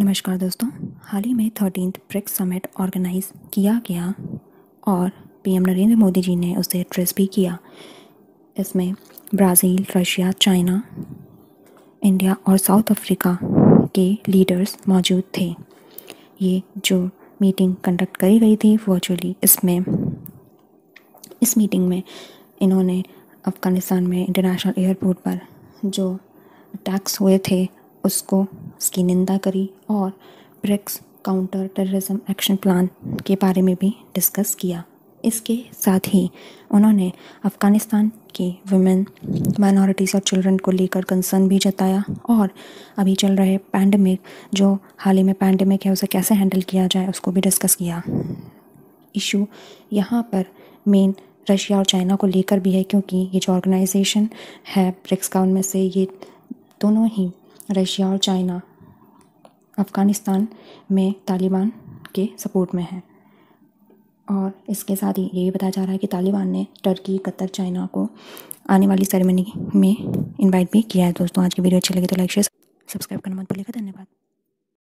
नमस्कार दोस्तों हाल ही में थर्टीन ब्रिक्स समिट ऑर्गेनाइज़ किया गया और पीएम नरेंद्र मोदी जी ने उसे एड्रेस भी किया इसमें ब्राज़ील रशिया चाइना इंडिया और साउथ अफ्रीका के लीडर्स मौजूद थे ये जो मीटिंग कंडक्ट करी गई थी वर्चुअली इसमें इस मीटिंग में इन्होंने अफ़गानिस्तान में इंटरनेशनल एयरपोर्ट पर जो अटैक्स हुए थे उसको उसकी निंदा करी और BRICS counter terrorism action plan के बारे में भी डिस्कस किया इसके साथ ही उन्होंने अफ़गानिस्तान के वुमेन माइनॉरिटीज़ और चिल्ड्रन को लेकर कंसर्न भी जताया और अभी चल रहे पैंडमिक जो हाल ही में पैंडमिक है उसे कैसे हैंडल किया जाए उसको भी डिस्कस किया इशू यहाँ पर मेन रशिया और चाइना को लेकर भी है क्योंकि ये जो ऑर्गेनाइजेशन है ब्रिक्स का उनमें से ये दोनों ही रशिया और चाइना अफ़गानिस्तान में तालिबान के सपोर्ट में है और इसके साथ ही ये भी बताया जा रहा है कि तालिबान ने टर्की कतर चाइना को आने वाली सेरेमनी में इनवाइट भी किया है दोस्तों आज की वीडियो अच्छी लगी तो लाइक शेयर सब्सक्राइब करना मत भूलिएगा धन्यवाद